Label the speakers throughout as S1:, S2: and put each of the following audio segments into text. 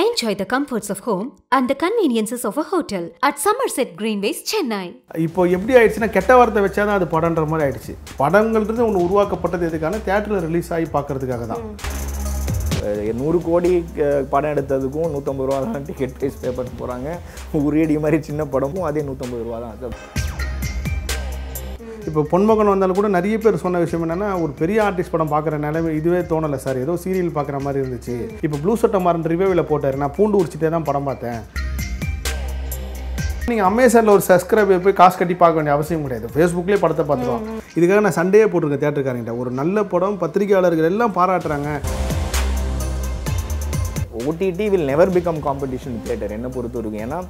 S1: Enjoy the comforts of home and the conveniences of a hotel at Somerset Greenways, Chennai.
S2: இப்போ எப்படி ஆயிடுச்சுன்னா கெட்ட வார்த்தை வச்சா தான் அது படம்ன்ற மாதிரி ஆயிடுச்சு படங்கள்ன்றது ஒன்று உருவாக்கப்பட்டது
S3: எதுக்கான தேட்டரில் ரிலீஸ் ஆகி பார்க்கறதுக்காக தான் நூறு கோடி படம் எடுத்ததுக்கும் நூற்றம்பது ரூபா தான் டிக்கெட் ப்ரைஸ் பே பண்ண போகிறாங்க உரியடி மாதிரி சின்ன படமும் அதே நூற்றம்பது ரூபா தான்
S2: இப்போ பொன்மகன் வந்தாலும் கூட நிறைய பேர் சொன்ன விஷயம் என்னென்னா ஒரு பெரிய ஆர்டிஸ்ட் படம் பார்க்குற நிலைமை இதுவே தோணலை சார் ஏதோ சீரியல் பார்க்குற மாதிரி இருந்துச்சு இப்போ ப்ளூ சட்டை மறந்து ரிவேவில் போட்டார் நான் பூண்டு உரிச்சிட்டே தான் படம் பார்த்தேன் நீங்கள் அமேசானில் ஒரு சப்ஸ்கிரைப் போய் காசு கட்டி பார்க்க வேண்டிய அவசியம் கிடையாது ஃபேஸ்புக்லேயே படத்தை பார்த்துருவோம் இதுக்காக நான் சண்டே போட்டிருக்கேன் தேட்டருக்காரங்கிட்ட ஒரு நல்ல
S3: படம் பத்திரிகையாளர்கள் எல்லாம் பாராட்டுறாங்க OTT will never become competition theatre என்ன பொறுத்த வரைக்கும் ஏன்னா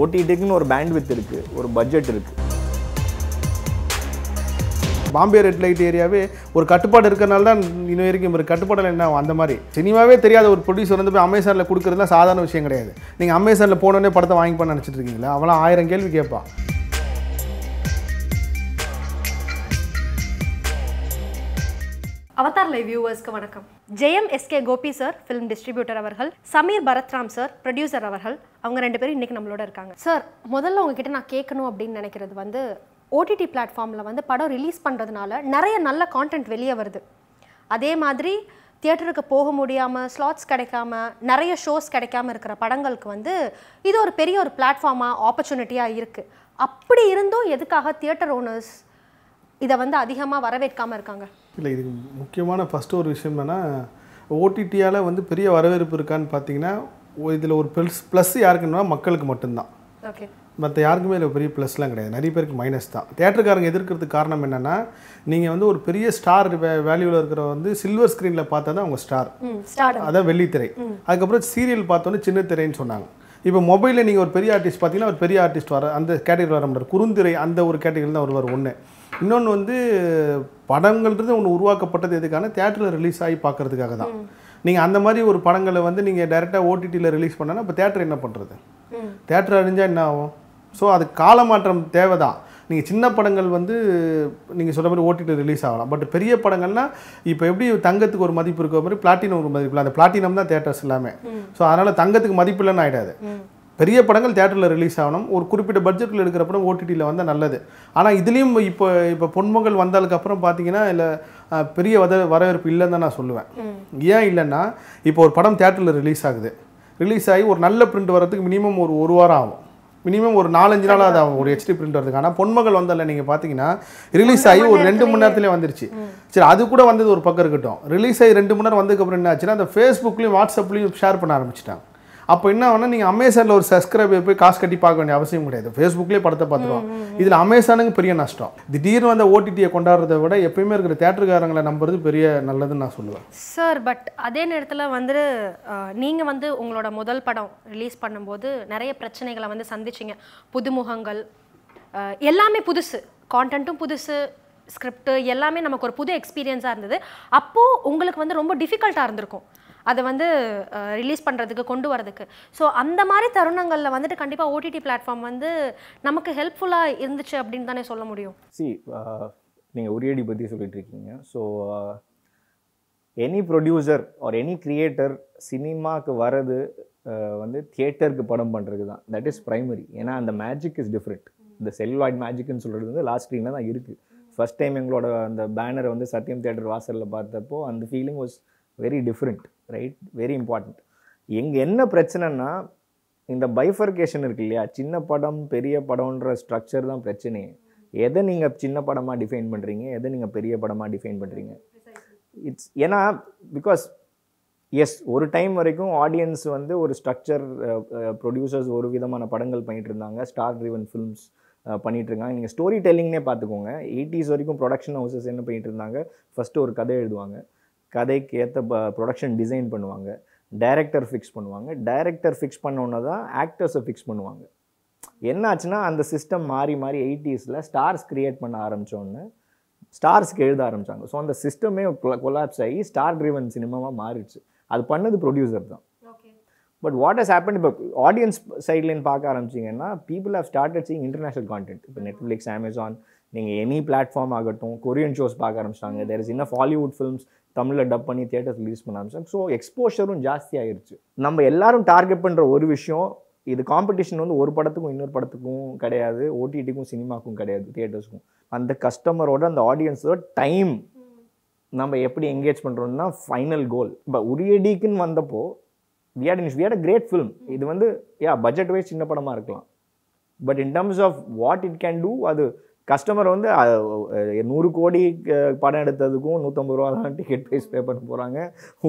S3: ஓடிடிக்குன்னு ஒரு பேண்ட் வித் இருக்குது ஒரு பட்ஜெட் இருக்குது பாம்பே ரெட் லைட் ஏரியாவே ஒரு கட்டுப்பாடு
S2: இருக்கிறனால தான் இன்னும் வரைக்கும் ஒரு கட்டுப்பாடில் என்ன அந்த மாதிரி சினிமாவே தெரியாத ஒரு ப்ரொடியூசர் வந்து போய் அமேசானில் கொடுக்குறதுலாம் சாதாரண விஷயம் கிடையாது நீங்கள் அமேசானில் போனோடனே படத்தை வாங்கி பண்ண நினச்சிட்டு இருக்கீங்களா அவெல்லாம் ஆயிரம் கேள்வி கேட்பான்
S1: அவதார் லை வியூவர்ஸ்க்கு வணக்கம் Jayam S K Gopi sir film distributor அவர்கள் சமீர் பரத்ராம் சார் ப்ரொடியூசர் அவர்கள் அவங்க ரெண்டு பேரும் இன்றைக்கி நம்மளோட இருக்காங்க சார் முதல்ல உங்ககிட்ட நான் கேட்கணும் அப்படின்னு நினைக்கிறது வந்து ஓடிடி பிளாட்ஃபார்மில் வந்து படம் ரிலீஸ் பண்ணுறதுனால நிறைய நல்ல கான்டென்ட் வெளியே வருது அதே மாதிரி தியேட்டருக்கு போக முடியாமல் ஸ்லாட்ஸ் கிடைக்காம நிறைய ஷோஸ் கிடைக்காம இருக்கிற படங்களுக்கு வந்து இது ஒரு பெரிய ஒரு பிளாட்ஃபார்மாக ஆப்பர்ச்சுனிட்டியாக இருக்குது அப்படி இருந்தும் எதுக்காக தியேட்டர் ஓனர்ஸ் இதை வந்து அதிகமாக வரவேற்காமல் இருக்காங்க
S2: இல்லை இது முக்கியமான ஃபஸ்ட்டு ஒரு விஷயம் என்னென்னா ஓடிடியால் வந்து பெரிய வரவேற்பு இருக்கான்னு பார்த்தீங்கன்னா இதில் ஒரு ப்ளஸ் ப்ளஸ் யாருக்குன்னா மக்களுக்கு மட்டும்தான் ஓகே மற்ற யாருக்குமே இல்லை பெரிய ப்ளஸ்லாம் கிடையாது நிறைய பேருக்கு மைனஸ் தான் தேட்டருக்காரங்க எதிர்க்கிறதுக்கு காரணம் என்னென்னா நீங்கள் வந்து ஒரு பெரிய ஸ்டார் வே வேல்யூவில் இருக்கிற வந்து சில்வர் ஸ்க்ரீனில் பார்த்தா தான் அவங்க ஸ்டார் ஸ்டார் அதான் வெள்ளித்திரை அதுக்கப்புறம் சீரியல் பார்த்தோன்னே சின்ன திரைன்னு சொன்னாங்க இப்போ மொபைலில் நீங்கள் ஒரு பெரிய ஆர்டிஸ்ட் பார்த்தீங்கன்னா ஒரு பெரிய ஆர்டிஸ்ட் வர அந்த கேட்டகரி வர முடியாது குறுந்திரை அந்த ஒரு கேட்டகரி தான் வருவார் ஒன்று இன்னொன்று வந்து படங்கள்ன்றது ஒன்று உருவாக்கப்பட்டது எதுக்கான தேட்டரில் ரிலீஸ் ஆகி பார்க்குறதுக்காக தான் நீங்கள் அந்த மாதிரி ஒரு படங்களை வந்து நீங்கள் டைரெக்டாக ஓடிடியில் ரிலீஸ் பண்ணனா இப்போ தேட்டர் என்ன பண்ணுறது தேட்டர் அழிஞ்சால் என்ன ஆகும் ஸோ அது காலமாற்றம் தேவை தான் நீங்கள் சின்ன படங்கள் வந்து நீங்கள் சொல்கிற மாதிரி ஓட்டிட்டு ரிலீஸ் ஆகலாம் பட் பெரிய படங்கள்னால் இப்போ எப்படி தங்கத்துக்கு ஒரு மதிப்பு இருக்கிற மாதிரி பிளாட்டினம் ஒரு மதிப்பு அந்த பிளாட்டினம் தான் தேட்டர்ஸ் எல்லாமே ஸோ அதனால் தங்கத்துக்கு மதிப்பு இல்லைன்னு ஆகிடாது பெரிய படங்கள் தேட்டரில் ரிலீஸ் ஆகணும் ஒரு குறிப்பிட்ட பட்ஜெட்டில் எடுக்கிற படம் ஓடிடியில் வந்தால் நல்லது ஆனால் இதுலேயும் இப்போ இப்போ பொன்மகள் வந்ததுக்கப்புறம் பார்த்தீங்கன்னா இல்லை பெரிய வத வரவேற்பு இல்லைன்னு தான் நான் சொல்லுவேன் ஏன் இல்லைன்னா இப்போ ஒரு படம் தேட்டரில் ரிலீஸ் ஆகுது ரிலீஸ் ஆகி ஒரு நல்ல பிரிண்ட் வரதுக்கு மினிமம் ஒரு ஒரு வாரம் ஆகும் மினிமம் ஒரு நாலஞ்சு நாள் அது ஒரு ஹெச்டி பிரிண்ட் வருதுங்க ஆனால் பொன்மகள் வந்ததில்ல நீங்கள் பார்த்தீங்கன்னா ரிலீஸ் ஆகி ஒரு ரெண்டு மணி நேரத்துலேயே வந்துருச்சு சரி அது கூட வந்தது ஒரு பக்கம் இருக்கட்டும் ரிலீஸ் ஆகி ரெண்டு மணி நேரம் வந்ததுக்கப்புறம் என்ன ஆச்சுன்னா அந்த ஃபேஸ்புக்லேயும் வாட்ஸ்அப்லேயும் ஷேர் பண்ண ஆரம்பிச்சிட்டாங்க அப்போ என்ன ஆகுனா நீங்கள் அமேசானில் ஒரு சப்ஸ்கிரைபர் போய் காசு கட்டி பார்க்க வேண்டிய அவசியம் கிடையாது ஃபேஸ்புக்லேயே படத்தை பார்த்துருவோம் இதில் அமேசானுக்கு பெரிய நஷ்டம் திடீர்னு வந்த ஓடிடியை கொண்டாடுறதை விட எப்பயுமே இருக்கிற தேட்டருக்காரங்களை நம்புறது பெரிய நல்லதுன்னு நான் சொல்லுவேன்
S1: சார் பட் அதே நேரத்தில் வந்து நீங்கள் வந்து உங்களோட முதல் படம் ரிலீஸ் பண்ணும்போது நிறைய பிரச்சனைகளை வந்து சந்திச்சிங்க புதுமுகங்கள் எல்லாமே புதுசு கான்டென்ட்டும் புதுசு ஸ்கிரிப்ட் எல்லாமே நமக்கு ஒரு புது எக்ஸ்பீரியன்ஸாக இருந்தது அப்போது உங்களுக்கு வந்து ரொம்ப டிஃபிகல்ட்டாக இருந்திருக்கும் அதை வந்து ரிலீஸ் பண்ணுறதுக்கு கொண்டு வரதுக்கு ஸோ அந்த மாதிரி தருணங்களில் வந்துட்டு கண்டிப்பாக ஓடிடி பிளாட்ஃபார்ம் வந்து நமக்கு ஹெல்ப்ஃபுல்லாக இருந்துச்சு அப்படின்னு தானே சொல்ல முடியும்
S3: சி நீங்கள் உரியடி பற்றி சொல்லிட்டு இருக்கீங்க so any producer or any creator சினிமாவுக்கு வர்றது வந்து தியேட்டருக்கு படம் பண்ணுறது தான் தட் இஸ் ப்ரைமரி ஏன்னா அந்த மேஜிக் இஸ் டிஃப்ரெண்ட் இந்த செல்வாய்ட் மேஜிக்னு சொல்கிறது வந்து லாஸ்ட் ஸ்க்ரீனில் தான் இருக்குது ஃபஸ்ட் டைம் எங்களோட அந்த பேனரை வந்து சத்தியம் தேட்டர் வாசலில் பார்த்தப்போ அந்த feeling was very different right very important எங்கே என்ன பிரச்சனைனா இந்த பைஃபர்கேஷன் இருக்கு இல்லையா சின்ன படம் பெரிய படம்ன்ற ஸ்ட்ரக்சர் தான் பிரச்சனையே எதை நீங்கள் சின்ன படமாக டிஃபைன் பண்ணுறீங்க எதை நீங்கள் பெரிய படமாக டிஃபைன் பண்ணுறீங்க இட்ஸ் ஏன்னா பிகாஸ் எஸ் ஒரு டைம் வரைக்கும் ஆடியன்ஸ் வந்து ஒரு ஸ்ட்ரக்சர் ப்ரொடியூசர்ஸ் ஒரு விதமான படங்கள் பண்ணிகிட்டு இருந்தாங்க ஸ்டார் ட்ரிவன் ஃபில்ம்ஸ் பண்ணிகிட்டு இருக்காங்க நீங்கள் ஸ்டோரி டெல்லிங்னே பார்த்துக்கோங்க எயிட்டிஸ் வரைக்கும் ப்ரொடக்ஷன் ஹவுசஸ் என்ன பண்ணிகிட்டு இருந்தாங்க ஃபஸ்ட்டு ஒரு கதை எழுதுவாங்க கதைக்கு ஏற்ற ப்ரொடக்ஷன் டிசைன் பண்ணுவாங்க டைரக்டர் ஃபிக்ஸ் பண்ணுவாங்க டைரக்டர் ஃபிக்ஸ் பண்ணோன்னே தான் ஆக்டர்ஸை ஃபிக்ஸ் பண்ணுவாங்க என்னாச்சுன்னா அந்த சிஸ்டம் மாறி மாறி எயிட்டிஸில் ஸ்டார்ஸ் க்ரியேட் பண்ண ஆரம்பித்தோன்னு ஸ்டார்ஸ்க்கு எழுத ஆரம்பித்தாங்க ஸோ அந்த சிஸ்டமே கொலாப்ஸ் ஆகி ஸ்டார் ட்ரிவன் சினிமாவாக மாறிடுச்சு அது பண்ணது ப்ரொடியூசர் தான் பட் வாட் ஹஸ் ஹேப்பன் இப்போ ஆடியன்ஸ் சைட்லேருந்து பார்க்க ஆரம்பிச்சிங்கன்னா people have started seeing international content இப்போ நெட்ஃப்ளிக்ஸ் அமேசான் நீங்கள் எனி பிளாட்ஃபார்ம் ஆகட்டும் கொரியன் ஷோஸ் பார்க்க ஆரம்பிச்சிட்டாங்க தெர் இஸ் இன்னும் ஹாலிவுட் ஃபிலிம்ஸ் தமிழில் டப் பண்ணி தியேட்டர்ஸ் ரிலீஸ் பண்ண ஆரம்பிச்சாங்க ஸோ எக்ஸ்போஷரும் ஜாஸ்தி ஆயிடுச்சு நம்ம எல்லாரும் டார்கெட் பண்ணுற ஒரு விஷயம் இது காம்படிஷன் வந்து ஒரு படத்துக்கும் இன்னொரு படத்துக்கும் கிடையாது ஓடிடிக்கும் சினிமாக்கும் கிடையாது தியேட்டர்ஸ்க்கும் அந்த கஸ்டமரோட அந்த ஆடியன்ஸோட டைம் நம்ம எப்படி என்கேஜ் பண்ணுறோம்னா ஃபைனல் கோல் இப்போ உரியடிக்குன்னு வந்தப்போ வியாட் இன்ஸ் வியாட் அ கிரேட் ஃபிலிம் இது வந்து யா பட்ஜெட் வைஸ் சின்ன படமாக இருக்கலாம் but in terms of what it can do அது கஸ்டமர் வந்து நூறு கோடி படம் எடுத்ததுக்கும் நூற்றம்பது ரூபா தான் டிக்கெட் ப்ரைஸ் பே பண்ண போகிறாங்க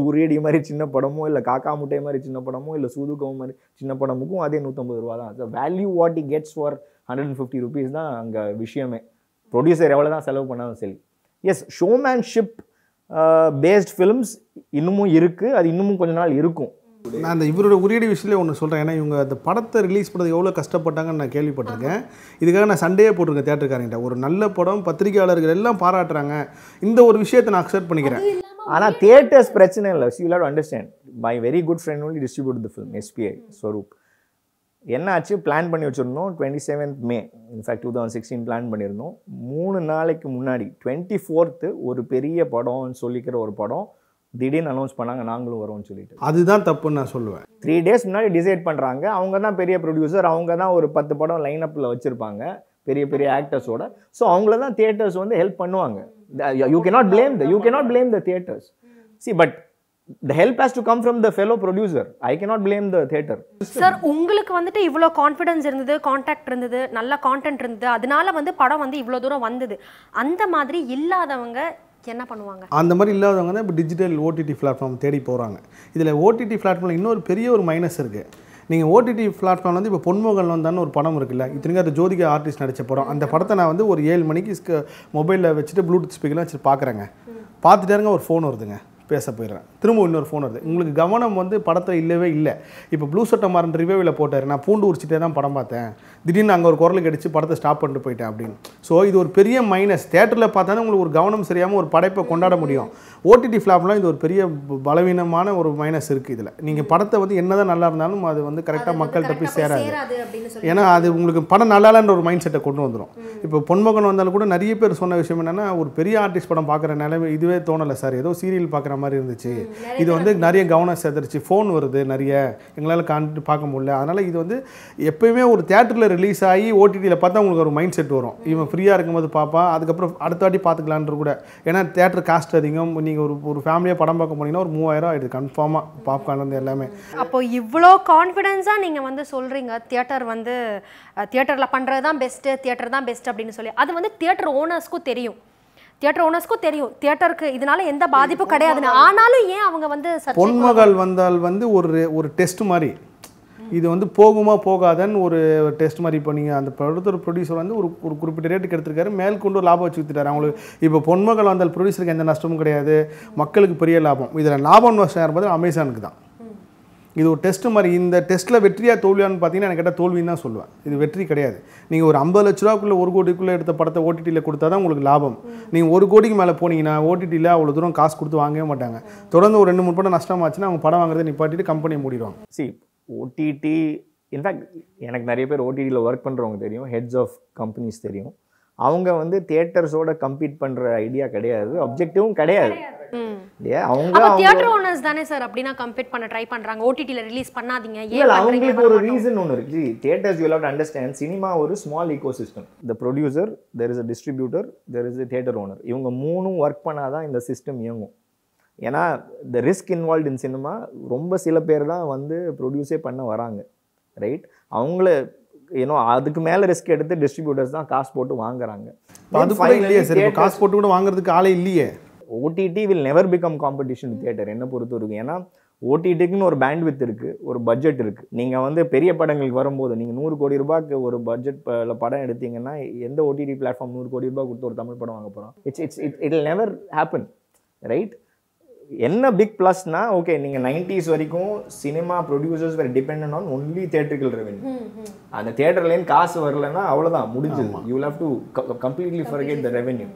S3: உரியடி மாதிரி சின்ன படமோ இல்லை காக்கா முட்டை மாதிரி சின்ன படமோ இல்லை சூதுக்கம் மாதிரி சின்ன படமுக்கும் அதே நூற்றம்பது ரூபா தான் so value what he gets for hundred and fifty rupees தான் அங்கே விஷயமே ப்ரொடியூசர் எவ்வளோ தான் செலவு பண்ணாலும் சரி எஸ் ஷோமேன்ஷிப் பேஸ்ட் ஃபிலிம்ஸ் இன்னமும் இருக்குது அது இன்னமும் கொஞ்ச நாள் இருக்கும் நான் அந்த இவரோட உரியடி
S2: விஷயத்தில் ஒன்று சொல்கிறேன் ஏன்னா இவங்க அந்த படத்தை ரிலீஸ் பண்ணது எவ்வளோ கஷ்டப்பட்டாங்கன்னு நான் கேள்விப்பட்டிருக்கேன் இதுக்காக நான் சண்டையே போட்டிருக்கேன் தேட்டருக்காரங்கிட்ட ஒரு நல்ல படம் பத்திரிகையாளர்கள் எல்லாம் பாராட்டுறாங்க இந்த ஒரு விஷயத்தை நான் அக்செப்ட் பண்ணிக்கிறேன்
S3: ஆனால் தியேட்டர்ஸ் பிரச்சனை இல்லை she have understand my very good friend only distribute the film SBI Swaroop என்ன ஆச்சு பிளான் பண்ணி வச்சுருந்தோம் twenty seventh May in fact two thousand sixteen plan பண்ணியிருந்தோம் மூணு நாளைக்கு முன்னாடி டுவெண்ட்டி ஃபோர்த்து ஒரு பெரிய படம்னு சொல்லிக்கிற ஒரு படம் திடீர்னு அனௌன்ஸ் பண்ணாங்க நாங்களும் வரோம்னு சொல்லிட்டு
S2: அதுதான் தப்புன்னு நான் சொல்லுவேன்
S3: த்ரீ டேஸ் முன்னாடி டிசைட் பண்ணுறாங்க அவங்க தான் பெரிய ப்ரொடியூசர் அவங்க தான் ஒரு பத்து படம் லைன் அப்பில் வச்சுருப்பாங்க பெரிய பெரிய ஆக்டர்ஸோட ஸோ அவங்கள தான் தியேட்டர்ஸ் வந்து ஹெல்ப் பண்ணுவாங்க you can not blame the you can not blame the theatres see but the help has to come from the fellow producer I can not blame the theatre
S1: sir உங்களுக்கு வந்துட்டு இவ்வளோ confidence இருந்தது contact இருந்தது நல்ல content இருந்தது அதனால வந்து படம் வந்து இவ்வளோ தூரம் வந்தது அந்த மாதிரி இல்லாதவங்க என்ன பண்ணுவாங்க
S2: அந்த மாதிரி இல்லாதவங்க தான் இப்போ டிஜிட்டல் ஓடிடி பிளாட்ஃபார்ம் தேடி போகிறாங்க இதில் ஓடிடி பிளாட்ஃபார்ம் இன்னொரு பெரிய ஒரு மைனஸ் இருக்குது நீங்கள் ஓடிடி பிளாட்ஃபார்மில் வந்து இப்போ பொன்முகல் வந்தான்னு ஒரு படம் இருக்குல்ல இத்தனைக்கு அது ஜோதிகா ஆர்டிஸ்ட் நடித்த படம் அந்த படத்தை நான் வந்து ஒரு ஏழு மணிக்கு மொபைலில் வச்சுட்டு ப்ளூடூத் ஸ்பீக்கர்லாம் வச்சு பார்க்குறேங்க பார்த்துட்டாருங்க ஒரு ஃபோன் வருதுங்க பேச போயிடுறேன் திரும்ப இன்னொரு ஃபோன் வருது உங்களுக்கு கவனம் வந்து படத்தில் இல்லவே இல்லை இப்போ ப்ளூ சட்டமாரன் ரிவ்யூவில் போட்டார் நான் பூண்டு உரிச்சிட்டே தான் படம் பார்த்தேன் திடீர்னு அங்கே ஒரு குரலுக்கு அடித்து படத்தை ஸ்டாப் பண்ணிட்டு போயிட்டேன் அப்படின்னு ஸோ இது ஒரு பெரிய மைனஸ் தேட்டரில் பார்த்தாலும் உங்களுக்கு ஒரு கவனம் சரியாமல் ஒரு படைப்பை கொண்டாட முடியும் ஓடிடி ஃப்ளாப்லாம் இது ஒரு பெரிய பலவீனமான ஒரு மைனஸ் இருக்குது இதில் நீங்கள் படத்தை வந்து என்ன தான் நல்லா இருந்தாலும் அது வந்து கரெக்டாக மக்கள்கிட்ட போய் சேராது ஏன்னா அது உங்களுக்கு படம் நல்லாலன்ற ஒரு மைண்ட் செட்டை கொண்டு வந்துடும் இப்போ பொன்மகன் வந்தாலும் கூட நிறைய பேர் சொன்ன விஷயம் என்னென்னா ஒரு பெரிய ஆர்டிஸ்ட் படம் பார்க்குற நிலைமை இதுவே தோணலை சார் ஏதோ சீரியல் பார்க்குற மாதிரி இருந்துச்சு இது வந்து நிறைய கவனம் சேர்த்துருச்சு ஃபோன் வருது நிறைய எங்களால் காண்பிட்டு பார்க்க முடியல அதனால் இது வந்து எப்பயுமே ஒரு தேட்டரில் ரிலீஸ் ஆகி ஓடிடியில் பார்த்தா உங்களுக்கு ஒரு மைண்ட் செட் வரும் இவன் ஃப்ரீயாக இருக்கும்போது பார்ப்பா அதுக்கப்புறம் அடுத்த வாட்டி பார்த்துக்கலான்ற கூட ஏன்னா தேட்டர் காஸ்ட் அதிகம் நீங்கள் ஒரு ஒரு ஃபேமிலியாக படம் பார்க்க போனீங்கன்னா ஒரு மூவாயிரம் ஆயிடுது கன்ஃபார்மாக பாப்கார்ன் எல்லாமே
S1: அப்போ இவ்வளோ கான்ஃபிடென்ஸாக நீங்கள் வந்து சொல்கிறீங்க தியேட்டர் வந்து தியேட்டரில் பண்ணுறது தான் பெஸ்ட்டு தியேட்டர் தான் பெஸ்ட் அப்படின்னு சொல்லி அது வந்து தியேட்டர் ஓனர்ஸ்க்கும் தெரியும் தியேட்டர் ஓனர்ஸ்க்கும் தெரியும் தியேட்டருக்கு இதனால எந்த பாதிப்பும் கிடையாதுன்னு ஆனாலும் ஏன் அவங்க வந்து பொன்மகள்
S2: வந்தால் வந்து ஒரு ஒரு டெஸ்ட் மாதிரி இது வந்து போகுமா போகாதன்னு ஒரு டெஸ்ட் மாதிரி இப்போ நீங்கள் அந்த படத்தோட ப்ரொடியூசர் வந்து ஒரு ஒரு குறிப்பிட்ட ரேட்டுக்கு எடுத்திருக்காரு மேல்கொண்டு ஒரு லாபம் வச்சு வித்துட்டாரு அவங்களுக்கு இப்போ பொன்மகள் வந்தால் ப்ரொடியூசருக்கு எந்த நஷ்டமும் கிடையாது மக்களுக்கு பெரிய லாபம் இதில் லாபம் நஷ்டம் யாருப்பது அமேசானுக்கு தான் இது ஒரு டெஸ்ட் மாதிரி இந்த டெஸ்ட்டில் வெற்றியாக தோல்வியான்னு பார்த்தீங்கன்னா எனக்கு கேட்டால் தோல்வின்னு தான் சொல்லுவேன் இது வெற்றி கிடையாது நீங்கள் ஒரு ஐம்பது லட்ச ரூபாக்குள்ளே ஒரு கோடிக்குள்ளே எடுத்த படத்தை ஓடிடியில் கொடுத்தா தான் உங்களுக்கு லாபம் நீங்கள் ஒரு கோடிக்கு மேலே போனீங்கன்னா ஓடிடியில் அவ்வளோ தூரம் காசு கொடுத்து வாங்கவே மாட்டாங்க தொடர்ந்து ஒரு ரெண்டு மூணு படம் நஷ்டமாச்சுன்னா அவங்க படம் வாங்குறதை நிப்பாட்டிட்டு கம்பெனியை மூடிடுவாங்க
S3: சரி ஓடிடி இன்ஃபேக்ட் எனக்கு நிறைய பேர் ஓடிடியில் ஒர்க் பண்ணுறவங்க தெரியும் ஹெட்ஸ் ஆஃப் கம்பெனிஸ் தெரியும் அவங்க வந்து தியேட்டர்ஸோட கம்பீட் பண்ணுற ஐடியா கிடையாது அப்ஜெக்டிவும் கிடையாது அவங்க தியேட்டர்
S1: ஓனர்ஸ் தானே சார் கம்பீட் பண்ண ட்ரை பண்றாங்க ஓடிடில ரிலீஸ் பண்ணாதீங்க ஒரு ரீசன்
S3: ஒன்னு தியேட்டர்ஸ் யூ அண்டர்ஸ்டாண்ட் சினிமா ஒரு small a distributor theatre owner இவங்க பண்ணாதான் இந்த சிஸ்டம் இயங்கும் ஏன்னா இந்த ரிஸ்க் இன்வால்வ் இன் சினிமா ரொம்ப சில பேர் தான் வந்து ப்ரொடியூஸே பண்ண வராங்க ரைட் அவங்கள ஏன்னோ அதுக்கு மேலே ரிஸ்க் எடுத்து டிஸ்ட்ரிபியூட்டர்ஸ் தான் காசு போட்டு வாங்குறாங்க காசு போட்டு கூட வாங்குறதுக்கு ஆளே இல்லையே OTT will never become competition theatre என்ன பொறுத்த வரைக்கும் ஏன்னா ஓடிடிக்குன்னு ஒரு பேண்ட்வித் இருக்குது ஒரு பட்ஜெட் இருக்குது நீங்கள் வந்து பெரிய படங்களுக்கு வரும்போது நீங்கள் நூறு கோடி ரூபாய்க்கு ஒரு பட்ஜெட் படம் எடுத்தீங்கன்னா எந்த ஓடிடி பிளாட்ஃபார்ம் நூறு கோடி ரூபாய் கொடுத்து ஒரு தமிழ் படம் வாங்க போகிறோம் it's it's it it never happen right என்ன பிக் பிளஸ்னா ஓகே நீங்கள் நைன்டிஸ் வரைக்கும் சினிமா ப்ரொடியூசர்ஸ் வேறு டிபெண்ட் ஆன் ஒன்லி தேட்டருக்கு ரெவென்யூ அந்த தேட்டர்லேருந்து காசு வரலன்னா அவ்வளோதான் முடிஞ்சது you have to completely forget the revenue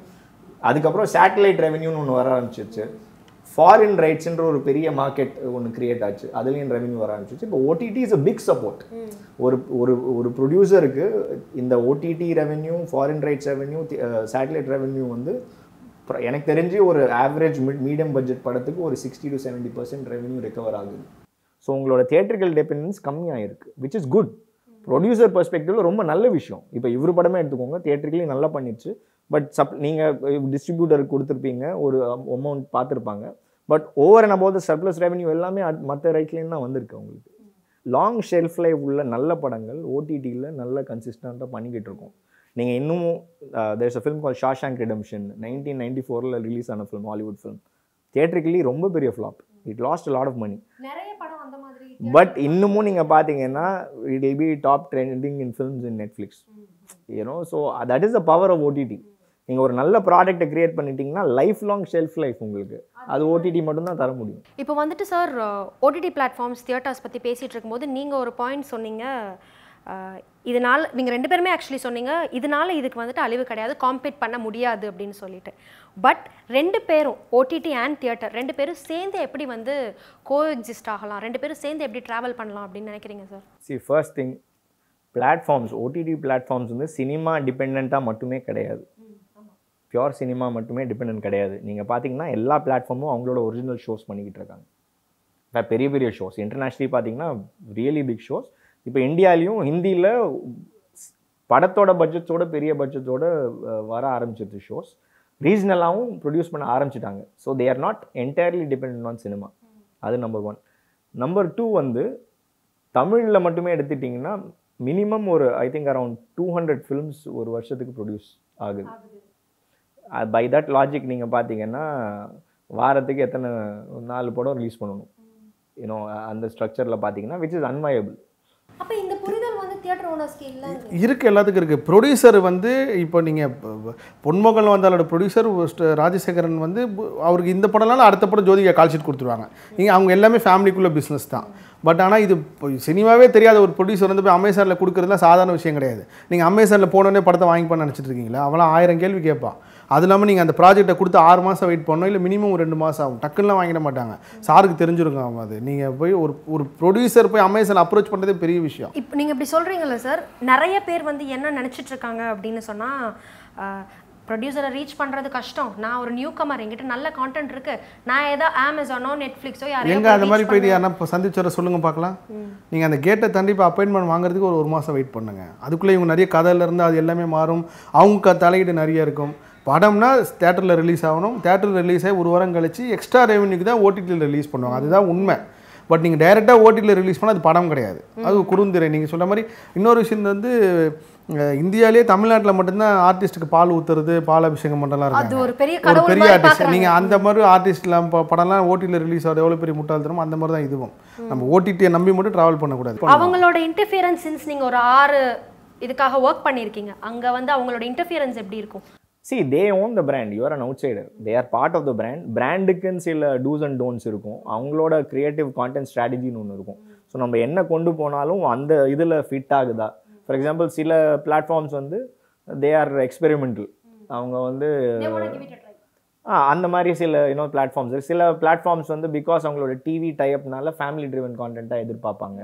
S3: அதுக்கப்புறம் சேட்டலைட் ரெவென்யூன்னு ஒன்று வர ஆரம்பிச்சிச்சு ஃபாரின் ரைட்ஸ்ன்ற ஒரு பெரிய மார்க்கெட் ஒன்று கிரியேட் ஆச்சு அதுலேயும் ரெவென்யூ வர ஆரம்பிச்சிச்சு இப்போ OTT is a big support ஒரு ஒரு ஒரு ப்ரொடியூசருக்கு இந்த OTT revenue foreign rights revenue satellite revenue வந்து எனக்கு தெரிஞ்சு ஒரு ஆவரேஜ் மிட் மீடியம் பட்ஜெட் படத்துக்கு ஒரு sixty to seventy percent revenue recover ஆகுது ஸோ உங்களோட தேட்டர்கள் டெபெண்டன்ஸ் கம்மியாக இருக்குது விச் இஸ் குட் ப்ரொடியூசர் பெர்ஸ்பெக்டிவில் ரொம்ப நல்ல விஷயம் இப்போ இவர் படமே எடுத்துக்கோங்க தேட்டர்களையும் நல்லா பண்ணிடுச்சு பட் சப் நீங்கள் டிஸ்ட்ரிபியூட்டருக்கு கொடுத்துருப்பீங்க ஒரு அமௌண்ட் பார்த்துருப்பாங்க but over and above surplus revenue எல்லாமே அட் மற்ற ரைட்லேயும் தான் வந்திருக்கு அவங்களுக்கு லாங் ஷெல்ஃப் லைஃப் உள்ள நல்ல படங்கள் ஓடிடியில் நல்ல கன்சிஸ்டண்ட்டாக பண்ணிக்கிட்டு இருக்கோம் நீங்கள் இன்னமும் there's a film called Shawshank Redemption nineteen ninety ஃபோரில் ரிலீஸ் ஆன ஃபிலிம் ஹாலிவுட் ஃபிலிம் தியேட்டரிக்கலி ரொம்ப பெரிய flop it lost lot of money but இன்னமும் நீங்கள் பார்த்தீங்கன்னா it will be top trending in films in Netflix you know so that is the power of OTT நீங்கள் ஒரு நல்ல ப்ராடக்ட்டை க்ரியேட் பண்ணிட்டீங்கன்னா லைஃப் லாங் ஷெல்ஃப் லைஃப் உங்களுக்கு அது ஓடிடி மட்டும்தான் தர முடியும்
S1: இப்போ வந்துட்டு சார் ஓடிடி பிளாட்ஃபார்ம்ஸ் தியேட்டர்ஸ் பற்றி பேசிகிட்டு இருக்கும்போது நீங்கள் ஒரு பாயிண்ட் சொன்னீங்க இதனால் நீங்கள் ரெண்டு பேருமே ஆக்சுவலி சொன்னீங்க இதனால் இதுக்கு வந்துட்டு அழிவு கிடையாது காம்பேட் பண்ண முடியாது அப்படின்னு சொல்லிட்டு பட் ரெண்டு பேரும் ஓடிடி அண்ட் தியேட்டர் ரெண்டு பேரும் சேர்ந்து எப்படி வந்து கோ எக்ஸிஸ்ட் ஆகலாம் ரெண்டு பேரும் சேர்ந்து எப்படி ட்ராவல் பண்ணலாம் அப்படின்னு நினைக்கிறீங்க sir
S3: see first thing platforms OTT platforms வந்து சினிமா டிபெண்ட்டாக மட்டுமே கிடையாது பியோர் சினிமா மட்டுமே டிபெண்ட் கிடையாது நீங்கள் பார்த்தீங்கன்னா எல்லா பிளாட்ஃபார்மும் அவங்களோட ஒரிஜினல் ஷோஸ் பண்ணிக்கிட்டு இருக்காங்க பெரிய பெரிய ஷோஸ் இன்டர்நேஷ்னலி பார்த்தீங்கன்னா ரியலி பிக் ஷோஸ் இப்போ இந்தியாலையும் ஹிந்தியில் படத்தோட பட்ஜெட்ஸோட பெரிய பட்ஜெட்டோட வர ஆரம்பிச்சிருச்சு ஷோஸ் ரீஜனலாகவும் ப்ரொடியூஸ் பண்ண ஆரம்பிச்சிட்டாங்க so they are not entirely depend on cinema அது நம்பர் ஒன் நம்பர் டூ வந்து தமிழில் மட்டுமே எடுத்துட்டிங்கன்னா மினிமம் ஒரு I think around two hundred films ஒரு வருஷத்துக்கு ப்ரொடியூஸ் ஆகுது பை தட் லாஜிக் நீங்கள் பார்த்தீங்கன்னா வாரத்துக்கு எத்தனை நாலு படம் ரிலீஸ் பண்ணணும் யூனோ அந்த ஸ்ட்ரக்சரில் பார்த்தீங்கன்னா விச் இஸ் அன்வயபிள்
S1: அப்போ இந்த புரிதல் வந்து தியேட்டர் ஓனர்ஸ்க்கு இல்லை
S3: இருக்குது எல்லாத்துக்கும் இருக்குது ப்ரொடியூசர் வந்து
S2: இப்போ நீங்கள் பொன்மகள் வந்தாலோட ப்ரொடியூசர் ராஜசேகரன் வந்து அவருக்கு இந்த படம்னால அடுத்த படம் ஜோதிகா கால்ஷீட் கொடுத்துருவாங்க நீங்கள் அவங்க எல்லாமே ஃபேமிலிக்குள்ளே பிஸ்னஸ் தான் பட் ஆனால் இது சினிமாவே தெரியாத ஒரு ப்ரொடியூசர் வந்து போய் அமேசானில் கொடுக்குறதுலாம் சாதாரண விஷயம் கிடையாது நீங்கள் அமேசானில் போனோடனே படத்தை வாங்கிப்பான்னு நினச்சிட்டு இருக்கீங்களா அவெல்லாம் ஆயிரம் கேள்வி கேட்பான் அது இல்லாமல் நீங்கள் அந்த ப்ராஜெக்டை கொடுத்து ஆறு மாதம் வெயிட் பண்ணணும் இல்லை மினிமம் ஒரு ரெண்டு மாதம் ஆகும் டக்குன்னுலாம் வாங்கிட மாட்டாங்க சாருக்கு தெரிஞ்சிருக்கும் அவன் அது நீங்கள் போய் ஒரு ஒரு ப்ரொடியூசர் போய் அமேசான் அப்ரோச் பண்ணுறதே பெரிய விஷயம்
S1: இப்போ நீங்கள் இப்படி சொல்கிறீங்களா சார் நிறைய பேர் வந்து என்ன நினச்சிட்ருக்காங்க அப்படின்னு சொன்னால் ப்ரொடியூசரை ரீச் பண்ணுறது கஷ்டம் நான் ஒரு நியூ கமர் என்கிட்ட நல்ல கான்டென்ட் இருக்கு நான் ஏதோ அமேசானோ நெட்ஃப்ளிக்ஸோ யாரும் எங்கே அந்த மாதிரி போயிட்டு யாரும்
S2: இப்போ சந்திச்சுற சொல்லுங்க பார்க்கலாம் நீங்கள் அந்த கேட்டை தாண்டி இப்போ அப்பாயின்மெண்ட் வாங்குறதுக்கு ஒரு ஒரு மாதம் வெயிட் பண்ணுங்க அதுக்குள்ளே இவங்க நிறைய இருந்து அது எல்லாமே மாறும் அவங்க தலையீடு நிறைய இருக்கும் படம்னா தேட்டரில் ரிலீஸ் ஆகணும் தேட்டரில் ரிலீஸ் ஆகி ஒரு வாரம் கழிச்சு எக்ஸ்ட்ரா ரெவன்யூக்கு தான் ஓடிடியில் ரிலீஸ் பண்ணுவாங்க அதுதான் உண்மை பட் நீங்கள் டைரெக்டாக ஓடிடியில் ரிலீஸ் பண்ணால் அது படம் கிடையாது அது குறுந்திரை நீங்கள் சொன்ன மாதிரி இன்னொரு விஷயம் வந்து இந்தியாலே தமிழ்நாட்டில் மட்டும்தான் ஆர்டிஸ்ட்டுக்கு பால் ஊற்றுறது பால் அபிஷேகம் பண்ணலாம் அது ஒரு பெரிய ஒரு பெரிய ஆர்டிஸ்ட் நீங்கள் அந்த மாதிரி ஆர்டிஸ்ட்லாம் படம்லாம் ஓட்டியில் ரிலீஸ் ஆகுது எவ்வளோ பெரிய முட்டாள்தனமோ அந்த மாதிரி தான் இதுவும் நம்ம ஓடிடியை நம்பி மட்டும் ட்ராவல் பண்ணக்கூடாது
S3: அவங்களோட
S1: இன்டர்ஃபியரன்ஸ் சின்ஸ் நீங்கள் ஒரு ஆறு இதுக்காக ஒர்க் பண்ணியிருக்கீங்க அங்கே வந்து அவங்களோட இன்டர்ஃபியரன்ஸ் எப்படி இருக்கும்
S3: see they own the brand you're an outsider they are part of the brand பிராண்டுக்குன்னு சில டூஸ் அண்ட் டோன்ஸ் இருக்கும் அவங்களோட க்ரியேட்டிவ் கான்டென்ட் ஸ்ட்ராட்டஜின்னு ஒன்று இருக்கும் ஸோ நம்ம என்ன கொண்டு போனாலும் அந்த இதில் ஃபிட் ஆகுதா ஃபார் எக்ஸாம்பிள் சில பிளாட்ஃபார்ம்ஸ் வந்து தே ஆர் எக்ஸ்பெரிமெண்டல் அவங்க வந்து ஆ அந்த மாதிரி சில இன்னொரு பிளாட்ஃபார்ம்ஸ் சில பிளாட்ஃபார்ம்ஸ் வந்து பிகாஸ் அவங்களோட டிவி டைப்னால ஃபேமிலி ட்ரிவன் கான்டென்ட்டாக எதிர்பார்ப்பாங்க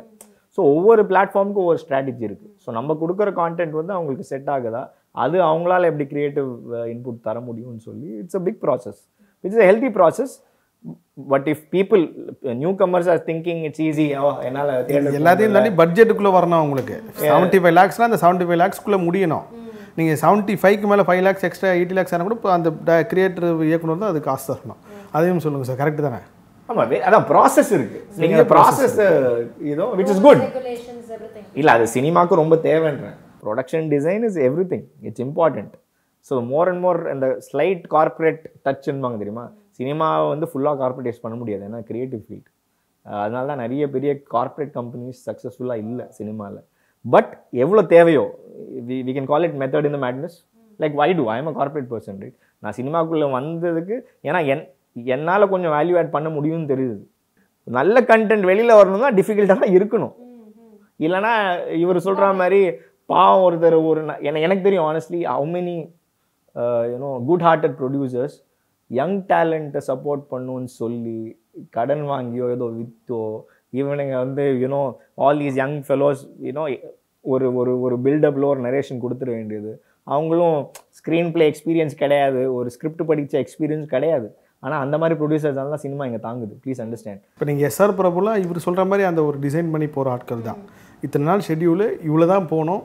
S3: ஸோ ஒவ்வொரு பிளாட்ஃபார்முக்கும் ஒவ்வொரு ஸ்ட்ராட்டஜி இருக்குது ஸோ நம்ம கொடுக்குற கான்டென்ட் வந்து அவங்களுக்கு செட் ஆகுதா அது அவங்களால எப்படி க்ரியேட்டிவ் இன்புட் uh, தர முடியும்னு சொல்லி it's a big process it's a healthy process but if people newcomers are thinking it's easy என்னால் எல்லாத்தையும் தாண்டி
S2: பட்ஜெட்டுக்குள்ளே வரணும் உங்களுக்கு செவன்ட்டி ஃபைவ் லேக்ஸ்னால் அந்த செவன்ட்டி ஃபைவ் லேக்ஸ்க்குள்ளே முடியணும் நீங்கள் செவன்ட்டி ஃபைவ்க்கு மேலே five lakhs extra eighty lakhs ஆனால் கூட அந்த கிரியேட்டர் இயக்குனர் தான் அது காசு தரணும் அதையும்
S3: சொல்லுங்கள் சார் கரெக்ட் தானே ஆமாம் அதான் ப்ராசஸ் இருக்கு நீங்கள் ப்ராசஸ் இதோ விச் இஸ் குட் இல்ல அது சினிமாவுக்கு ரொம்ப தேவைன்றேன் production design is everything it's important so more and more இந்த ஸ்லைட் கார்பரேட் வாங்க தெரியுமா சினிமாவை வந்து ஃபுல்லாக கார்பரேட்டைஸ் பண்ண முடியாது ஏன்னா க்ரியேட்டிவ் ஃபீல்டு அதனால தான் நிறைய பெரிய கார்ப்பரேட் கம்பெனிஸ் சக்ஸஸ்ஃபுல்லாக இல்லை சினிமாவில் பட் எவ்வளோ தேவையோ we we can call it method in the madness like why do am a corporate person right நான் சினிமாக்குள்ளே வந்ததுக்கு ஏன்னா என் என்னால் கொஞ்சம் வேல்யூ ஆட் பண்ண முடியும்னு தெரியுது நல்ல கண்டென்ட் வெளியில் வரணும்னா டிஃபிகல்ட்டாக இருக்கணும் இல்லைனா இவர் சொல்கிற மாதிரி பாவம் ஒருத்தர் ஒரு எனக்கு தெரியும் honestly how many you know good hearted producers young டேலண்ட்டை சப்போர்ட் பண்ணுன்னு சொல்லி கடன் வாங்கியோ ஏதோ விற்றோ இவனுங்க வந்து you know all these young fellows you know ஒரு ஒரு ஒரு பில்டப்பில் ஒரு நரேஷன் கொடுத்துட வேண்டியது அவங்களும் ஸ்க்ரீன் பிளே எக்ஸ்பீரியன்ஸ் கிடையாது ஒரு ஸ்கிரிப்ட் படித்த எக்ஸ்பீரியன்ஸ் கிடையாது ஆனால் அந்த மாதிரி ப்ரொடியூசர்ஸ் தான் சினிமா இங்கே தாங்குது ப்ளீஸ் அண்டர்ஸ்டாண்ட்
S2: இப்போ நீங்கள் எஸ்ஆர் பிரபுலாம் இவர் சொல்கிற மாதிரி அந்த ஒரு டிசைன் பண்ணி போகிற ஆட்கள் தான் இத்தனை நாள் ஷெட்யூலு இவ்வளோ தான் போகணும்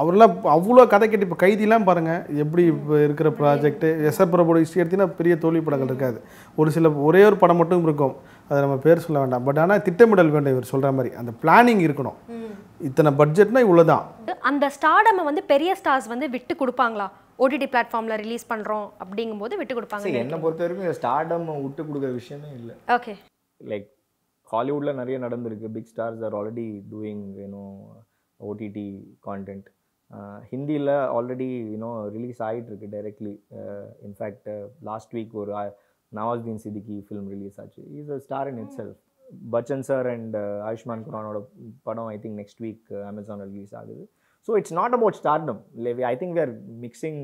S2: அவர்லாம் அவ்வளோ கதை கேட்டு இப்போ கைதிலாம் பாருங்கள் எப்படி இப்போ இருக்கிற ப்ராஜெக்ட்டு எஸ்ஆர் பிரபோட ஹிஸ்ட்ரி எடுத்தீங்கன்னா பெரிய தோல்வி படங்கள் இருக்காது ஒரு சில ஒரே ஒரு படம் மட்டும் இருக்கும் அதை நம்ம பேர் சொல்ல வேண்டாம் பட் ஆனால் திட்டமிடல் வேண்டும் இவர் சொல்கிற மாதிரி அந்த பிளானிங் இருக்கணும் இத்தனை பட்ஜெட்னா இவ்வளோதான்
S1: அந்த ஸ்டார்டமை வந்து பெரிய ஸ்டார்ஸ் வந்து விட்டு கொடுப்பாங்களா ஓடிடி பிளாட்ஃபார்மில் ரிலீஸ் பண்ணுறோம் அப்படிங்கும்போது விட்டு கொடுப்பாங்க என்னை பொறுத்த
S3: வரைக்கும் ஸ்டார்டம் விட்டு கொடுக்குற விஷயமே இல்லை ஓகே லைக் ஹாலிவுட்டில் நிறைய நடந்திருக்கு big stars are already doing you know OTT content ஹிந்தியில் ஆல்ரெடி யூனோ ரிலீஸ் ஆகிட்டுருக்கு டைரெக்ட்லி இன்ஃபேக்ட் லாஸ்ட் வீக் ஒரு நவாஸ்தீன் சிதிக்கி ஃபிலிம் ரிலீஸ் ஆச்சு is a star in itself Bachchan sir and Ayushmann குரானோட படம் I think next week Amazon release ஆகுது so it's not about stardom இல்லை I think we are mixing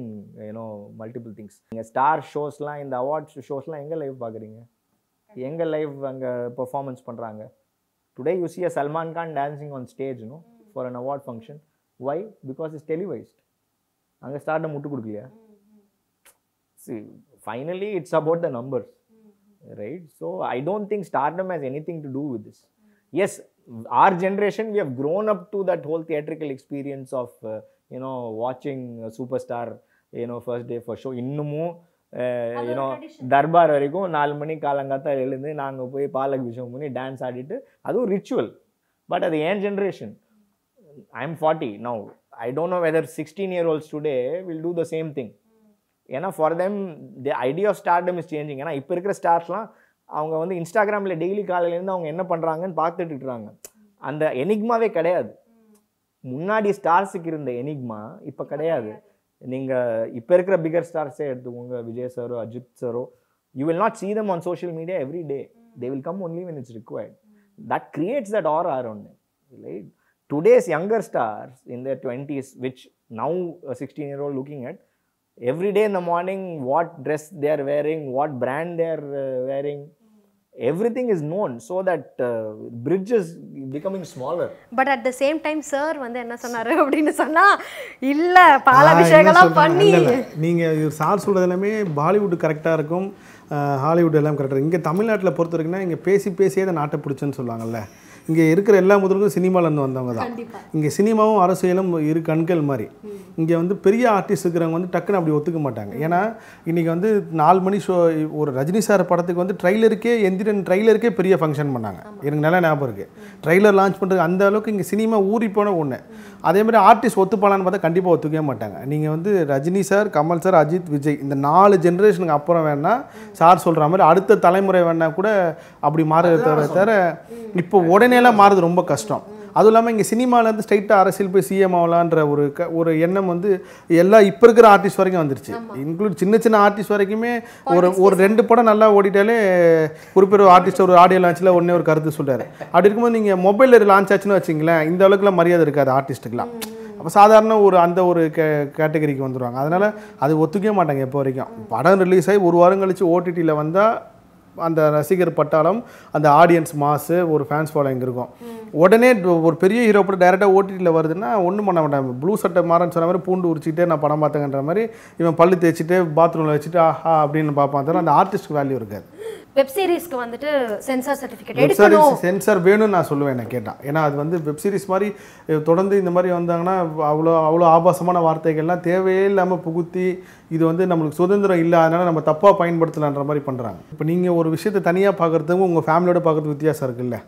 S3: you know multiple things நீங்கள் star ஷோஸ்லாம் இந்த awards ஷோஸ்லாம் எங்கே live பார்க்குறீங்க எங்கே லைவ் அங்கே பர்ஃபார்மன்ஸ் பண்ணுறாங்க today you see a Salman Khan dancing on stage for an award function why because is televised அங்கே ஸ்டார்டம் முட்டு கொடுக்கலையா see finally it's about the numbers right so I don't think stardom has anything to do with this as our generation we have grown up to that whole theatrical experience of you know வாட்சிங் super star you know first day first show இன்னமும் you know Darbar வரைக்கும் நாலு மணி காலங்காத்தால் எழுந்து நாங்கள் போய் பாலக் விஷயம் பண்ணி dance ஆடிட்டு அதுவும் ரிச்சுவல் பட் அது ஏன் generation I am forty now I don't know whether sixteen year olds today will do the same thing ஏன்னா for them the idea of stardom is changing ஏன்னா இப்போ இருக்கிற ஸ்டார்ஸ்லாம் அவங்க வந்து இன்ஸ்டாகிராமில் டெய்லி காலையிலேருந்து அவங்க என்ன பண்ணுறாங்கன்னு பார்த்துட்டு அந்த எனிக்மாவே கிடையாது முன்னாடி ஸ்டார்ஸுக்கு இருந்த எனிக்மா இப்போ கிடையாது நீங்கள் இப்போ இருக்கிற பிகர் ஸ்டார்ஸே எடுத்துக்கோங்க விஜய் சாரோ அஜித் சாரோ you will not see them on social media every day they will come only when it's required that creates that are are ஒன்று right today's younger stars in their 20s, which now a 16 year old looking at, every day in the morning, what dress they are wearing, what brand they are uh, wearing, everything is known so that uh, bridge is becoming smaller
S1: but at the same time sir வந்து என்ன சொன்னாரு அப்படின்னு சொன்னா இல்ல பாலாபிஷேகம்லாம் பண்ணி
S2: நீங்க sir சொல்றது எல்லாமே பாலிவுட் கரெக்டா இருக்கும் ஹாலிவுட் எல்லாம் கரெக்டாக இங்கே தமிழ்நாட்டில் பொறுத்த வரைக்கும்னா இங்கே பேசி பேசியே அதை நாட்டை பிடிச்சுன்னு சொல்லுவாங்கல்ல இங்கே இருக்கிற எல்லா முதல்களும் சினிமாவிலேருந்து வந்தவங்க தான் இங்கே சினிமாவும் அரசியலும் இரு கண்கள் மாதிரி இங்கே வந்து பெரிய ஆர்டிஸ்ட் இருக்கிறவங்க வந்து டக்குன்னு அப்படி ஒத்துக்க மாட்டாங்க ஏன்னா இன்றைக்கி வந்து நாலு மணி ஷோ ஒரு ரஜினி சார் படத்துக்கு வந்து ட்ரைலருக்கே எந்திரன் ட்ரைலருக்கே பெரிய ஃபங்க்ஷன் பண்ணாங்க எனக்கு நல்லா ஞாபகம் இருக்குது ட்ரைலர் லான்ச் பண்ணுறது அந்த அளவுக்கு இங்கே சினிமா ஊறி போன ஒன்று அதே மாதிரி ஆர்டிஸ்ட் ஒத்துப்பாளான்னு பார்த்தா கண்டிப்பாக ஒத்துக்கவே மாட்டாங்க நீங்கள் வந்து ரஜினி சார் கமல் சார் அஜித் விஜய் இந்த நாலு ஜென்ரேஷனுக்கு அப்புறம் வேணால் சார் சொல்கிற மாதிரி அடுத்த தலைமுறை வேணால் கூட அப்படி மாறுறத தவிர தவிர இப்போ உடனேலாம் மாறுறது ரொம்ப கஷ்டம் அதுவும் இல்லாமல் இங்கே சினிமாலேருந்து ஸ்ட்ரைட்டாக அரசியல் போய் சிஎம் ஆகலான்ற ஒரு க ஒரு எண்ணம் வந்து எல்லா இப்போ இருக்கிற ஆர்டிஸ்ட் வரைக்கும் வந்துருச்சு இன்க்ளூட் சின்ன சின்ன ஆர்டிஸ்ட் வரைக்குமே ஒரு ஒரு ரெண்டு படம் நல்லா ஓடிட்டாலே குறிப்பிட்ட ஆர்டிஸ்ட் ஒரு ஆடியோ லான்ச்சில் ஒன்றே ஒரு கருத்து சொல்கிறாரு அப்படி இருக்கும்போது நீங்கள் மொபைலில் லான்ச் ஆச்சுன்னு வச்சிங்களேன் இந்த அளவுக்குலாம் மரியாதை இருக்காது ஆர்டிஸ்ட்டுக்கெலாம் அப்போ சாதாரண ஒரு அந்த ஒரு கே கேட்டகரிக்கு வந்துடுவாங்க அதனால் அது ஒத்துக்கவே மாட்டாங்க எப்போ வரைக்கும் படம் ரிலீஸ் ஆகி ஒரு வாரம் கழித்து ஓடிடியில் வந்தால் அந்த ரசிகர் பட்டாளம் அந்த ஆடியன்ஸ் மாஸு ஒரு ஃபேன்ஸ் ஃபாலோயிங் இருக்கும் உடனே ஒரு பெரிய ஹீரோ படம் டேரெக்டாக ஓடிடியில் வருதுன்னா ஒன்றும் பண்ண மாட்டேன் ப்ளூ சட்டை மாறன்னு சொன்ன மாதிரி பூண்டு உரிச்சிக்கிட்டே நான் படம் பார்த்தேங்கன்ற மாதிரி இவன் பல்லு தேய்ச்சிட்டு பாத்ரூமில் வச்சுட்டு ஆஹா அப்படின்னு பார்ப்பான் அந்த ஆர்டிஸ்ட் வேல்யூ இருக்காது
S1: வெப் சீரிஸ்க்கு வந்துட்டு சென்சார் சர்டிஃபிகேட் எடுக்கணும்
S2: சென்சார் வேணும்னு நான் சொல்லுவேன் என்ன கேட்டான் ஏன்னா அது வந்து வெப் சீரிஸ் மாதிரி தொடர்ந்து இந்த மாதிரி வந்தாங்கன்னா அவ்வளோ அவ்வளோ ஆபாசமான வார்த்தைகள்லாம் தேவையே இல்லாமல் புகுத்தி இது வந்து நம்மளுக்கு சுதந்திரம் இல்லை அதனால் நம்ம தப்பாக பயன்படுத்தலான்ற மாதிரி பண்ணுறாங்க இப்போ நீங்கள் ஒரு விஷயத்தை தனியாக பார்க்குறதுக்கும் உங்கள் ஃபேமிலியோட பார்க்குறது வித்தியாசம் இருக்குல்ல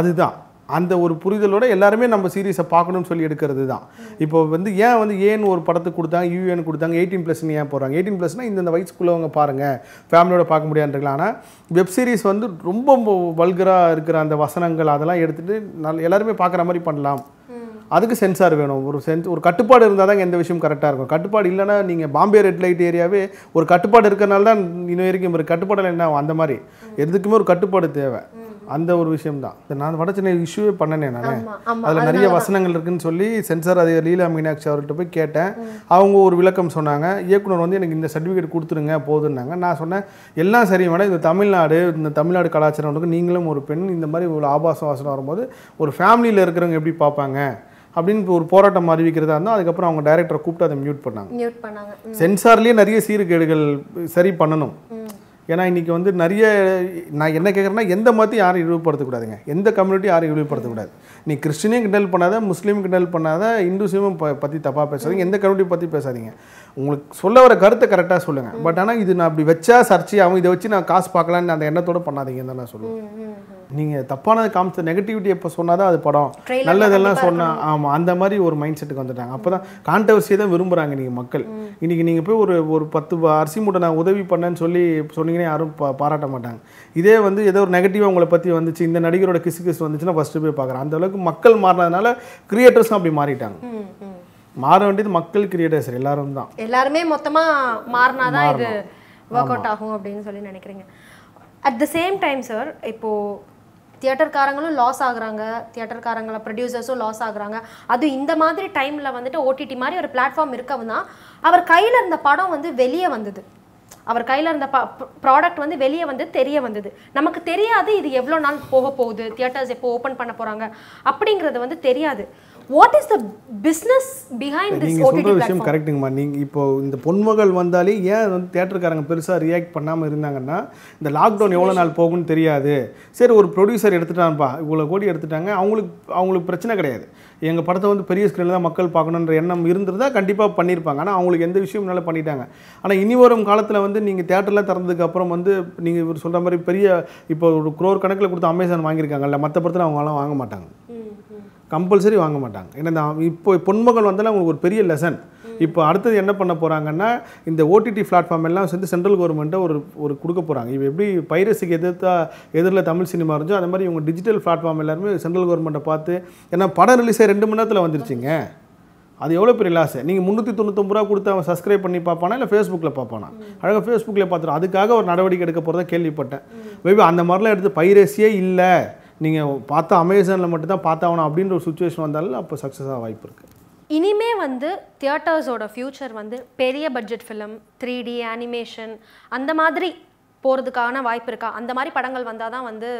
S2: அதுதான் அந்த ஒரு புரிதலோட எல்லாருமே நம்ம சீரீஸை பார்க்கணும்னு சொல்லி எடுக்கிறது தான் இப்போ வந்து ஏன் வந்து ஏன்னு ஒரு படத்துக்கு கொடுத்தாங்க யூஎன் கொடுத்தாங்க எயிட்டீன் ப்ளஸ்னு ஏன் போகிறாங்க எயிட்டீன் ப்ளஸ்னால் இந்தந்த வயசுக்குள்ளவங்க பாருங்கள் ஃபேமிலியோட பார்க்க முடியாதுலாம் ஆனால் வெப் சீரிஸ் வந்து ரொம்ப வல்கராக இருக்கிற அந்த வசனங்கள் அதெல்லாம் எடுத்துகிட்டு நல்ல எல்லாருமே பார்க்குற மாதிரி பண்ணலாம் அதுக்கு சென்சார் வேணும் ஒரு சென்ஸ் ஒரு கட்டுப்பாடு இருந்தால் தான் எந்த விஷயம் கரெக்டாக இருக்கும் கட்டுப்பாடு இல்லைன்னா நீங்கள் பாம்பே ரெட் லைட் ஏரியாவே ஒரு கட்டுப்பாடு இருக்கிறனால தான் இன்னும் வரைக்கும் ஒரு கட்டுப்பாடு என்ன அந்த மாதிரி எதுக்குமே ஒரு கட்டுப்பாடு தேவை அந்த ஒரு விஷயம் தான் நான் வட சென்னை இஷ்யூவே பண்ணினேன் நான் அதில் நிறைய வசனங்கள் இருக்குன்னு சொல்லி சென்சார் அதிகாரி லீலா மீனாட்சி அவர்கிட்ட போய் கேட்டேன் அவங்க ஒரு விளக்கம் சொன்னாங்க இயக்குனர் வந்து எனக்கு இந்த சர்டிஃபிகேட் கொடுத்துருங்க போதுன்னாங்க நான் சொன்னேன் எல்லாம் சரி மேடம் இந்த தமிழ்நாடு இந்த தமிழ்நாடு கலாச்சாரம் நீங்களும் ஒரு பெண் இந்த மாதிரி ஒரு ஆபாச வாசனம் வரும்போது ஒரு ஃபேமிலியில் இருக்கிறவங்க எப்படி பார்ப்பாங்க அப்படின்னு ஒரு போராட்டம் அறிவிக்கிறதா இருந்தால் அதுக்கப்புறம் அவங்க டைரக்டரை கூப்பிட்டு அதை மியூட் பண்ணாங்க மியூட் பண்ணாங்க சென்சார்லேயே நிறைய சீர்கேடுகள் சரி பண்ணணும் ஏன்னா இன்றைக்கி வந்து நிறைய நான் என்ன கேட்குறேன்னா எந்த மதத்தையும் யாரும் இழிவுபடுத்தக்கூடாதுங்க எந்த கம்யூனிட்டி யாரும் இழிவுபடுத்தக்கூடாது நீ கிறிஸ்டினையும் கிண்டல் பண்ணாத முஸ்லீம் கிண்டல் பண்ணாத இந்துஸையும் ப பற்றி தப்பாக பேசாதீங்க எந்த கம்யூனிட்டி பற்றி பேசாதீங்க உங்களுக்கு சொல்ல வர கருத்தை கரெக்டாக சொல்லுங்கள் பட் ஆனால் இது நான் அப்படி வச்சா சர்ச்சை அவங்க இதை வச்சு நான் காசு பார்க்கலான்னு அந்த எண்ணத்தோடு பண்ணாதீங்கன்னு தான் நான் சொல்லுவேன் நீங்கள் தப்பானது காமிச்ச நெகட்டிவிட்டி எப்போ சொன்னால் தான் அது படம் நல்லதெல்லாம் சொன்னால் ஆமாம் அந்த மாதிரி ஒரு மைண்ட் செட்டுக்கு வந்துட்டாங்க அப்போ தான் கான்ட்ரவர்சியை தான் விரும்புகிறாங்க நீங்கள் மக்கள் இன்றைக்கி நீங்கள் போய் ஒரு ஒரு பத்து அரிசி மூட்டை நான் உதவி பண்ணேன்னு சொல்லி சொன்னீங்கன்னா யாரும் பாராட்ட மாட்டாங்க இதே வந்து ஏதோ ஒரு நெகட்டிவாக உங்களை பற்றி வந்துச்சு இந்த நடிகரோட கிசு கிசு வந்துச்சுன்னா ஃபஸ்ட்டு போய் பார்க்குறேன் அந்த அளவுக்கு மக்கள் மாறினதுனால கிரியேட்டர்ஸும் அப்படி மாறிட்டாங்க மாற வேண்டியது மக்கள் கிரியேட்டர்ஸ் எல்லாரும் தான்
S1: எல்லாருமே மொத்தமாக மாறினாதான் இது ஒர்க் அவுட் ஆகும் அப்படின்னு சொல்லி நினைக்கிறீங்க at the same time sir இப்போது தியேட்டர்காரங்களும் லாஸ் ஆகுறாங்க தியேட்டர்காரங்கள ப்ரொடியூசர்ஸும் லாஸ் ஆகுறாங்க அது இந்த மாதிரி டைமில் வந்துட்டு ஓடிடி மாதிரி ஒரு பிளாட்ஃபார்ம் இருக்கவும்னா அவர் கையில் இருந்த படம் வந்து வெளியே வந்தது அவர் கையில் இருந்த ப்ராடக்ட் வந்து வெளியே வந்து தெரிய வந்தது நமக்கு தெரியாது இது எவ்வளோ நாள் போக போகுது தியேட்டர்ஸ் எப்போ ஓப்பன் பண்ண போகிறாங்க அப்படிங்கிறது வந்து தெரியாது what is the business behind this நீங்கள் பிளாட்ஃபார்ம் விஷயம்
S2: கரெக்ட்டுங்கம்மா நீங்கள் இப்போ இந்த பொன்மகள் வந்தாலே ஏன் வந்து தேட்டருக்காரங்க பெருசாக ரியாக்ட் பண்ணாமல் இருந்தாங்கன்னா இந்த லாக்டவுன் எவ்வளோ நாள் போகும்னு தெரியாது சரி ஒரு ப்ரொடியூசர் எடுத்துட்டான்ப்பா இவ்வளோ கோடி எடுத்துட்டாங்க அவங்களுக்கு அவங்களுக்கு பிரச்சனை கிடையாது எங்கள் படத்தை வந்து பெரிய ஸ்க்ரீனில் தான் மக்கள் பார்க்கணுன்ற எண்ணம் இருந்திருந்தா கண்டிப்பாக பண்ணியிருப்பாங்க ஆனால் அவங்களுக்கு எந்த விஷயம்னால பண்ணிட்டாங்க ஆனால் இனி வரும் காலத்தில் வந்து நீங்கள் தேட்டர்லாம் அப்புறம் வந்து நீங்கள் இவர் சொல்கிற மாதிரி பெரிய இப்போ ஒரு குரோர் கணக்கில் கொடுத்து அமேசான் வாங்கியிருக்காங்கல்ல மற்ற படத்தில் அவங்களாம் வாங்க மாட்டாங்க கம்பல்சரி வாங்க மாட்டாங்க ஏன்னா இந்த இப்போ பொன்மகள் வந்தாலும் அவங்களுக்கு ஒரு பெரிய லெசன் இப்போ அடுத்தது என்ன பண்ண போகிறாங்கன்னா இந்த ஓடிடி பிளாட்ஃபார்ம் எல்லாம் சேர்ந்து சென்ட்ரல் கவர்மெண்ட்டை ஒரு ஒரு கொடுக்க போகிறாங்க இப்போ எப்படி பைரசிக்கு எதிர்த்தா எதிரில் தமிழ் சினிமா இருந்துச்சோ அந்த மாதிரி இவங்க டிஜிட்டல் பிளாட்ஃபார்ம் எல்லாருமே சென்ட்ரல் கவர்மெண்ட்டை பார்த்து ஏன்னா படம் ரிலீஸ் ஆகி ரெண்டு மணி நேரத்தில் வந்துருச்சுங்க அது எவ்வளோ பெரிய லாஸு நீங்கள் முந்நூற்றி தொண்ணூத்தொம்பது ரூபா கொடுத்து அவன் சப்ஸ்கிரைப் பண்ணி பார்ப்பானா இல்லை ஃபேஸ்புக்கில் பார்ப்பானா அழகாக ஃபேஸ்புக்கில் பார்த்துட்டு அதுக்காக ஒரு நடவடிக்கை எடுக்க போகிறத கேள்விப்பட்டேன் மேபி அந்த மாதிரிலாம் எடுத்து பைரசியே இல்லை நீங்கள் பார்த்தா அமேசானில் மட்டும்தான் பார்த்தாகணும் அப்படின்ற ஒரு சுச்சுவேஷன் வந்தாலும் அப்போ சக்ஸஸாக வாய்ப்பு இருக்குது
S1: இனிமே வந்து தியேட்டர்ஸோட ஃப்யூச்சர் வந்து பெரிய budget film three D animation அந்த மாதிரி போகிறதுக்கான வாய்ப்பு இருக்கா அந்த மாதிரி படங்கள் வந்தால் தான் வந்து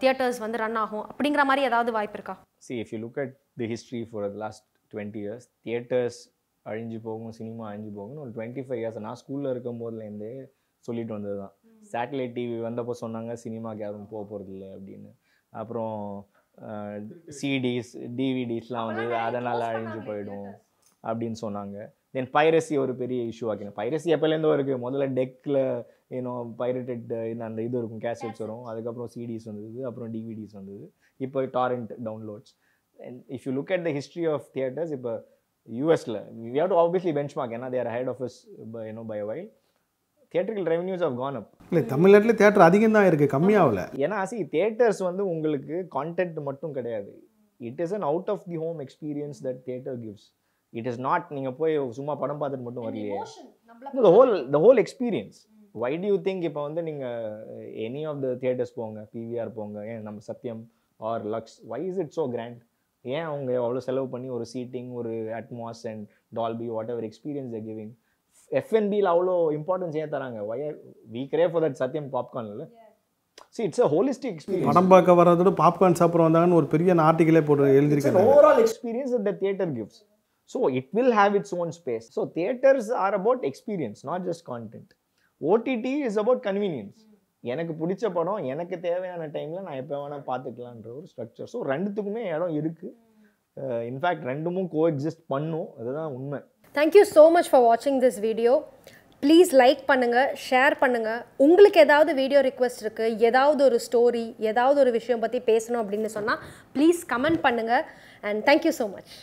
S1: தியேட்டர்ஸ் வந்து ரன் ஆகும் அப்படிங்கிற மாதிரி ஏதாவது வாய்ப்பு இருக்கா
S3: see if you look at the history for the last twenty years theatres அழிஞ்சு போகும் சினிமா அழிஞ்சு போகும் ஒரு டுவெண்ட்டி ஃபைவ் இயர்ஸ் நான் ஸ்கூலில் இருக்கும் போதுலேருந்தே சொல்லிட்டு வந்தது தான் சேட்டலைட் டிவி வந்தப்போ சொன்னாங்க சினிமாவுக்கு யாரும் போக இல்லை அப்படின்னு அப்புறம் சிடிஸ் டிவிடிஸ்லாம் வந்து அதனால் அழிஞ்சு போயிடும் அப்படின்னு சொன்னாங்க தென் பைரசி ஒரு பெரிய இஷ்யூ ஆக்கினேன் பைரசி எப்போலேருந்தோ இருக்குது முதல்ல டெக்கில் ஏன்னோ பைரட்டட் அந்த இது இருக்கும் கேசட்ஸ் வரும் அதுக்கப்புறம் சிடிஸ் வந்தது அப்புறம் டிவிடிஸ் வந்தது இப்போ torrent downloads and if you look at the history of theatres இப்போ யூஎஸில் we have to obviously benchmark ஏன்னா their head office you know by wild தியேட்டர்கள் ரெவன்யூஸ் ஆஃப் கான் அப்
S2: இல்லை தமிழ்நாட்டில் தேட்டர் அதிகம் தான் இருக்குது கம்மியாகல
S3: ஏன்னா சி தேட்டர்ஸ் வந்து உங்களுக்கு கான்டென்ட் மட்டும் கிடையாது it is an out of the home experience that theatre gives it is not நீங்கள் போய் சும்மா படம் பார்த்துட்டு மட்டும் வரலையே the whole the whole experience why do you think இப்போ வந்து நீங்கள் எனி ஆஃப் த தியேட்டர்ஸ் போங்க பிவிஆர் போங்க ஏன் நம்ம Sathyam or Luxe why is it so grand ஏன் அவங்க அவ்வளோ செலவு பண்ணி ஒரு சீட்டிங் ஒரு Atmos and Dolby whatever experience giving எஃப்என்பியில் அவ்வளோ இம்பார்ட்டன்ஸ் ஏன் தராங்க why we crave for that Sathyam பாப்கார்னில் see it's a holistic experience படம்
S2: பார்க்க வரதோட பாப்கார்ன் சாப்பிட வந்தாங்கன்னு ஒரு பெரிய ஆர்டிக்கலே போட்டு 
S3: overall experience the theatre gifts so it will have its own space so theatres are about experience not just content OTT is about convenience எனக்கு பிடிச்ச படம் எனக்கு தேவையான டைமில் நான் எப்போ வேணால் பார்த்துக்கலான்ற ஒரு ஸ்ட்ரக்சர் ஸோ ரெண்டுத்துக்குமே இடம் இருக்குது இன்ஃபேக்ட் hmm. uh, ரெண்டுமும் கோ எக்ஸிஸ்ட் பண்ணும் அதுதான் உண்மை
S1: தேங்க்யூ ஸோ மச் ஃபார் வாட்சிங் திஸ் வீடியோ ப்ளீஸ் லைக் பண்ணுங்கள் ஷேர் பண்ணுங்கள் உங்களுக்கு ஏதாவது வீடியோ ரிக்வெஸ்ட் இருக்குது ஏதாவது ஒரு ஸ்டோரி ஏதாவது ஒரு விஷயம் பற்றி பேசணும் அப்படின்னு சொன்னால் ப்ளீஸ் கமெண்ட் பண்ணுங்கள் அண்ட் தேங்க்யூ ஸோ மச்